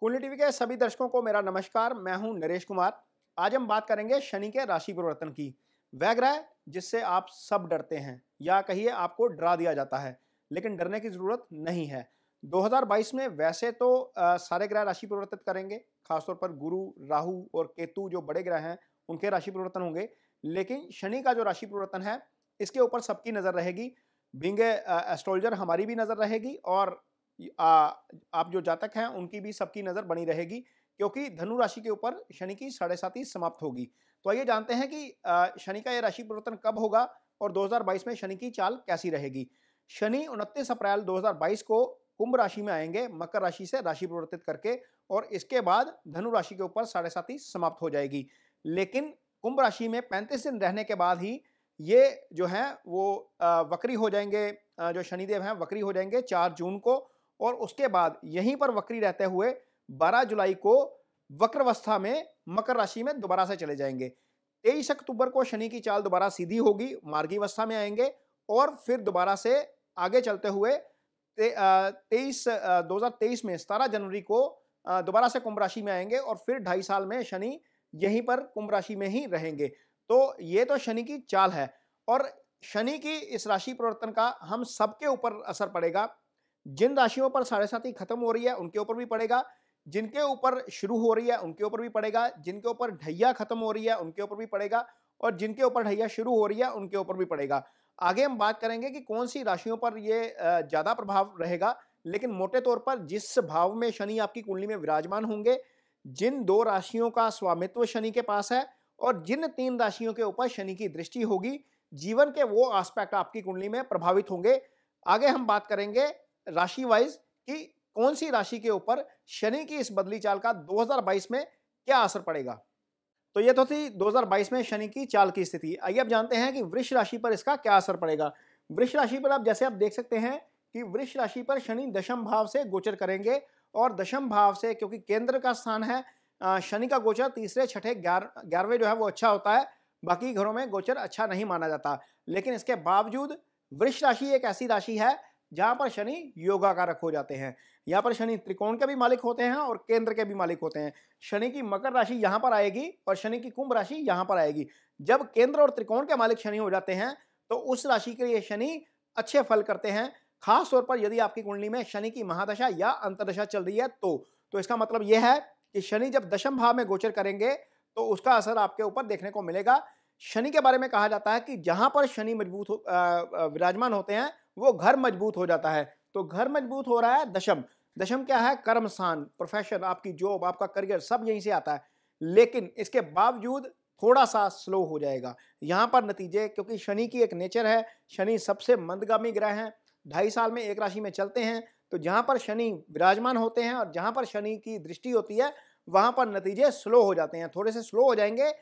कुंडली टीवी के सभी दर्शकों को मेरा नमस्कार मैं हूं नरेश कुमार आज हम बात करेंगे शनि के राशि परिवर्तन की वह ग्रह जिससे आप सब डरते हैं या कहिए आपको डरा दिया जाता है लेकिन डरने की ज़रूरत नहीं है 2022 में वैसे तो आ, सारे ग्रह राशि परिवर्तित करेंगे खासतौर पर गुरु राहु और केतु जो बड़े ग्रह हैं उनके राशि परिवर्तन होंगे लेकिन शनि का जो राशि परिवर्तन है इसके ऊपर सबकी नज़र रहेगी बिंग एस्ट्रोलॉजर हमारी भी नज़र रहेगी और आप जो जातक हैं उनकी भी सबकी नज़र बनी रहेगी क्योंकि धनु राशि के ऊपर शनि की साढ़े साथी समाप्त होगी तो आइए जानते हैं कि शनि का यह राशि परिवर्तन कब होगा और 2022 में शनि की चाल कैसी रहेगी शनि उनतीस अप्रैल 2022 को कुंभ राशि में आएंगे मकर राशि से राशि परिवर्तित करके और इसके बाद धनु राशि के ऊपर साढ़े साथी समाप्त हो जाएगी लेकिन कुंभ राशि में पैंतीस दिन रहने के बाद ही ये जो हैं वो वक्री हो जाएंगे जो शनिदेव हैं वक्री हो जाएंगे चार जून को और उसके बाद यहीं पर वक्री रहते हुए 12 जुलाई को वक्रवस्था में मकर राशि में दोबारा से चले जाएंगे तेईस अक्टूबर को शनि की चाल दोबारा सीधी होगी मार्गीवस्था में आएंगे और फिर दोबारा से आगे चलते हुए तेईस दो में सतारह जनवरी को दोबारा से कुंभ राशि में आएंगे और फिर ढाई साल में शनि यहीं पर कुंभ राशि में ही रहेंगे तो ये तो शनि की चाल है और शनि की इस राशि परिवर्तन का हम सबके ऊपर असर पड़ेगा जिन राशियों पर साढ़े साथी खत्म हो रही है उनके ऊपर भी पड़ेगा जिनके ऊपर शुरू हो रही है उनके ऊपर भी पड़ेगा जिनके ऊपर ढैया खत्म हो रही है उनके ऊपर भी पड़ेगा और जिनके ऊपर ढैया शुरू हो रही है उनके ऊपर भी पड़ेगा आगे हम बात करेंगे कि कौन सी राशियों पर ये ज़्यादा प्रभाव रहेगा लेकिन मोटे तौर पर जिस भाव में शनि आपकी कुंडली में विराजमान होंगे जिन दो राशियों का स्वामित्व शनि के पास है और जिन तीन राशियों के ऊपर शनि की दृष्टि होगी जीवन के वो आस्पेक्ट आपकी कुंडली में प्रभावित होंगे आगे हम बात करेंगे राशि वाइज कि कौन सी राशि के ऊपर शनि की इस बदली चाल का 2022 में क्या असर पड़ेगा तो ये तो थी 2022 में शनि की चाल की स्थिति आइए अब जानते हैं कि वृक्ष राशि पर इसका क्या असर पड़ेगा वृक्ष राशि पर आप जैसे आप देख सकते हैं कि वृक्ष राशि पर शनि दशम भाव से गोचर करेंगे और दशम भाव से क्योंकि केंद्र का स्थान है शनि का गोचर तीसरे छठे ग्यारह ग्यारहवें जो है वो अच्छा होता है बाकी घरों में गोचर अच्छा नहीं माना जाता लेकिन इसके बावजूद वृक्ष राशि एक ऐसी राशि है जहाँ पर शनि योगाकारक हो जाते हैं यहाँ पर शनि त्रिकोण के भी मालिक होते हैं और केंद्र के भी मालिक होते हैं शनि की मकर राशि यहाँ पर आएगी और शनि की कुंभ राशि यहाँ पर आएगी जब केंद्र और त्रिकोण के मालिक शनि हो जाते हैं तो उस राशि के लिए शनि अच्छे फल करते हैं खास तौर पर यदि आपकी कुंडली में शनि की महादशा या अंतरदशा चल रही है तो तो इसका मतलब यह है कि शनि जब दशम भाव में गोचर करेंगे तो उसका असर आपके ऊपर देखने को मिलेगा शनि के बारे में कहा जाता है कि जहां पर शनि मजबूत हो, विराजमान होते हैं वो घर मजबूत हो जाता है तो घर मजबूत हो रहा है दशम दशम क्या है कर्म स्थान प्रोफेशन आपकी जॉब आपका करियर सब यहीं से आता है लेकिन इसके बावजूद थोड़ा सा स्लो हो जाएगा यहाँ पर नतीजे क्योंकि शनि की एक नेचर है शनि सबसे मंदगामी ग्रह हैं ढाई साल में एक राशि में चलते हैं तो जहाँ पर शनि विराजमान होते हैं और जहाँ पर शनि की दृष्टि होती है वहाँ पर नतीजे स्लो हो जाते हैं थोड़े से स्लो हो जाएंगे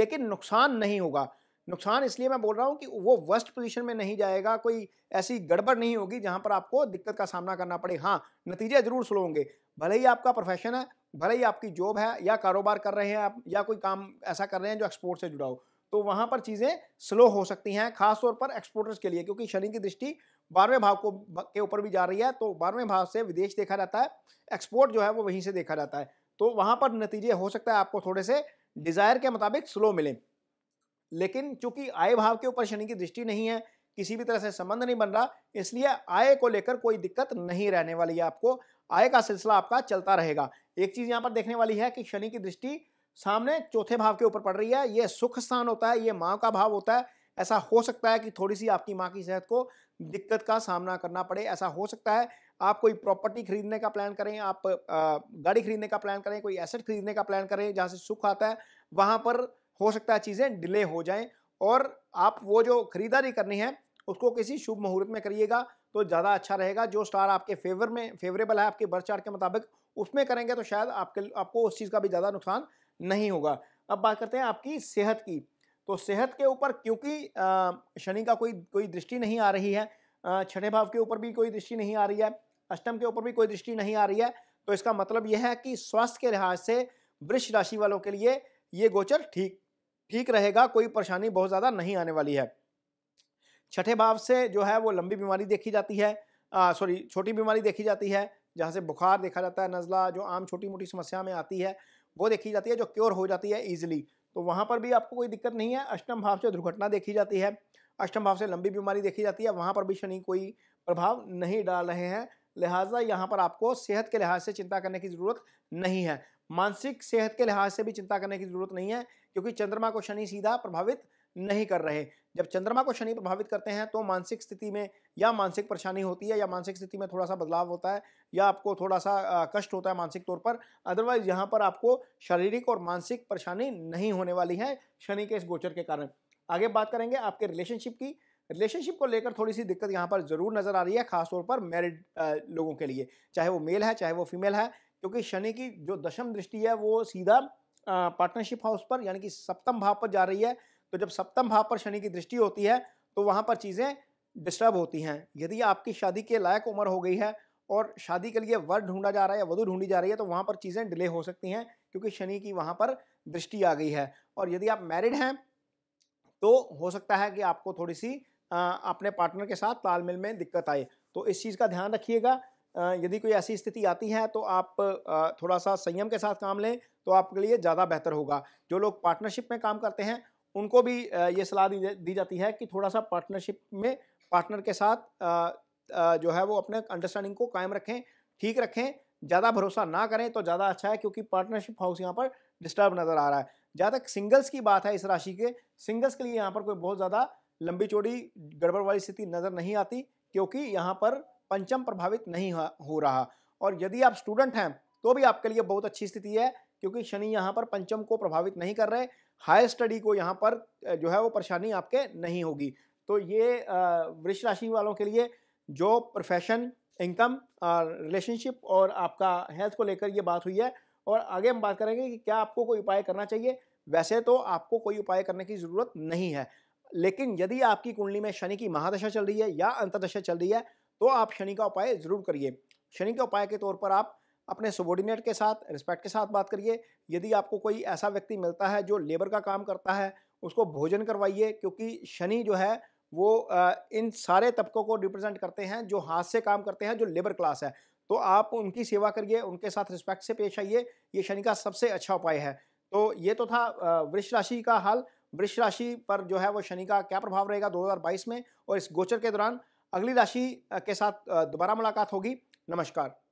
लेकिन नुकसान नहीं होगा नुकसान इसलिए मैं बोल रहा हूँ कि वो वर्स्ट पोजीशन में नहीं जाएगा कोई ऐसी गड़बड़ नहीं होगी जहाँ पर आपको दिक्कत का सामना करना पड़े हाँ नतीजे ज़रूर स्लो होंगे भले ही आपका प्रोफेशन है भले ही आपकी जॉब है या कारोबार कर रहे हैं आप या कोई काम ऐसा कर रहे हैं जो एक्सपोर्ट से जुड़ा हो तो वहाँ पर चीज़ें स्लो हो सकती हैं खासतौर पर एक्सपोर्टर्स के लिए क्योंकि शनि की दृष्टि बारहवें भाव को के ऊपर भी जा रही है तो बारहवें भाव से विदेश देखा जाता है एक्सपोर्ट जो है वो वहीं से देखा जाता है तो वहाँ पर नतीजे हो सकता है आपको थोड़े से डिज़ायर के मुताबिक स्लो मिलें लेकिन चूंकि आय भाव के ऊपर शनि की दृष्टि नहीं है किसी भी तरह से संबंध नहीं बन रहा इसलिए आय को लेकर कोई दिक्कत नहीं रहने वाली है आपको आय का सिलसिला आपका चलता रहेगा एक चीज यहाँ पर देखने वाली है कि शनि की दृष्टि सामने चौथे भाव के ऊपर पड़ रही है ये सुख स्थान होता है ये माँ का भाव होता है ऐसा हो सकता है कि थोड़ी सी आपकी माँ की सेहत को दिक्कत का सामना करना पड़े ऐसा हो सकता है आप कोई प्रॉपर्टी खरीदने का प्लान करें आप गाड़ी खरीदने का प्लान करें कोई एसेट खरीदने का प्लान करें जहाँ से सुख आता है वहाँ पर हो सकता है चीज़ें डिले हो जाएं और आप वो जो खरीदारी करनी है उसको किसी शुभ मुहूर्त में करिएगा तो ज़्यादा अच्छा रहेगा जो स्टार आपके फेवर में फेवरेबल है आपके बर्थ चार्ट के मुताबिक उसमें करेंगे तो शायद आपके आपको उस चीज़ का भी ज़्यादा नुकसान नहीं होगा अब बात करते हैं आपकी सेहत की तो सेहत के ऊपर क्योंकि शनि का कोई कोई दृष्टि नहीं आ रही है छठे भाव के ऊपर भी कोई दृष्टि नहीं आ रही है अष्टम के ऊपर भी कोई दृष्टि नहीं आ रही है तो इसका मतलब यह है कि स्वास्थ्य के लिहाज से वृक्ष राशि वालों के लिए ये गोचर ठीक ठीक रहेगा कोई परेशानी बहुत ज़्यादा नहीं आने वाली है छठे भाव से जो है वो लंबी बीमारी देखी जाती है सॉरी छोटी बीमारी देखी जाती है जहाँ से बुखार देखा जाता है नज़ला जो आम छोटी मोटी समस्या में आती है वो देखी जाती है जो क्योर हो जाती है ईजिली तो वहाँ पर भी आपको कोई दिक्कत नहीं है अष्टम भाव से दुर्घटना देखी जाती है अष्टम भाव से लंबी बीमारी देखी जाती है वहाँ पर भी शनि कोई प्रभाव नहीं डाल रहे हैं लिहाजा यहाँ पर आपको सेहत के लिहाज से चिंता करने की ज़रूरत नहीं है मानसिक सेहत के लिहाज से भी चिंता करने की जरूरत नहीं है क्योंकि चंद्रमा को शनि सीधा प्रभावित नहीं कर रहे जब चंद्रमा को शनि प्रभावित करते हैं तो मानसिक स्थिति में या मानसिक परेशानी होती है या मानसिक स्थिति में थोड़ा सा बदलाव होता है या आपको थोड़ा सा कष्ट होता है मानसिक तौर पर अदरवाइज यहाँ पर आपको शारीरिक और मानसिक परेशानी नहीं होने वाली है शनि के इस गोचर के कारण आगे बात करेंगे आपके रिलेशनशिप की रिलेशनशिप को लेकर थोड़ी सी दिक्कत यहाँ पर जरूर नजर आ रही है खासतौर पर मैरिड लोगों के लिए चाहे वो मेल है चाहे वो फीमेल है क्योंकि शनि की जो दशम दृष्टि है वो सीधा पार्टनरशिप हाउस पर यानी कि सप्तम भाव पर जा रही है तो जब सप्तम भाव पर शनि की दृष्टि होती है तो वहाँ पर चीज़ें डिस्टर्ब होती हैं यदि आपकी शादी के लायक उम्र हो गई है और शादी के लिए वर ढूंढा जा रहा है या वधु ढूंढी जा रही है तो वहाँ पर चीज़ें डिले हो सकती हैं क्योंकि शनि की वहाँ पर दृष्टि आ गई है और यदि आप मैरिड हैं तो हो सकता है कि आपको थोड़ी सी अपने पार्टनर के साथ तालमेल में दिक्कत आए तो इस चीज़ का ध्यान रखिएगा यदि कोई ऐसी स्थिति आती है तो आप थोड़ा सा संयम के साथ काम लें तो आपके लिए ज़्यादा बेहतर होगा जो लोग पार्टनरशिप में काम करते हैं उनको भी ये सलाह दी जाती है कि थोड़ा सा पार्टनरशिप में पार्टनर के साथ जो है वो अपने अंडरस्टैंडिंग को कायम रखें ठीक रखें ज़्यादा भरोसा ना करें तो ज़्यादा अच्छा है क्योंकि पार्टनरशिप हाउस यहाँ पर डिस्टर्ब नज़र आ रहा है जहाँ तक सिंगल्स की बात है इस राशि के सिंगल्स के लिए यहाँ पर कोई बहुत ज़्यादा लंबी चौड़ी गड़बड़ वाली स्थिति नज़र नहीं आती क्योंकि यहाँ पर पंचम प्रभावित नहीं हो रहा और यदि आप स्टूडेंट हैं तो भी आपके लिए बहुत अच्छी स्थिति है क्योंकि शनि यहाँ पर पंचम को प्रभावित नहीं कर रहे हायर स्टडी को यहाँ पर जो है वो परेशानी आपके नहीं होगी तो ये वृक्ष राशि वालों के लिए जो प्रोफेशन इनकम रिलेशनशिप और आपका हेल्थ को लेकर ये बात हुई है और आगे हम बात करेंगे कि क्या आपको कोई उपाय करना चाहिए वैसे तो आपको कोई उपाय करने की ज़रूरत नहीं है लेकिन यदि आपकी कुंडली में शनि की महादशा चल रही है या अंतरदशा चल रही है तो आप शनि का उपाय ज़रूर करिए शनि के उपाय के तौर पर आप अपने सबॉर्डिनेट के साथ रिस्पेक्ट के साथ बात करिए यदि आपको कोई ऐसा व्यक्ति मिलता है जो लेबर का काम करता है उसको भोजन करवाइए क्योंकि शनि जो है वो इन सारे तबकों को रिप्रेजेंट करते हैं जो हाथ से काम करते हैं जो लेबर क्लास है तो आप उनकी सेवा करिए उनके साथ रिस्पेक्ट से पेश आइए ये शनि का सबसे अच्छा उपाय है तो ये तो था वृक्ष राशि का हाल वृक्ष राशि पर जो है वो शनि का क्या प्रभाव रहेगा 2022 में और इस गोचर के दौरान अगली राशि के साथ दोबारा मुलाकात होगी नमस्कार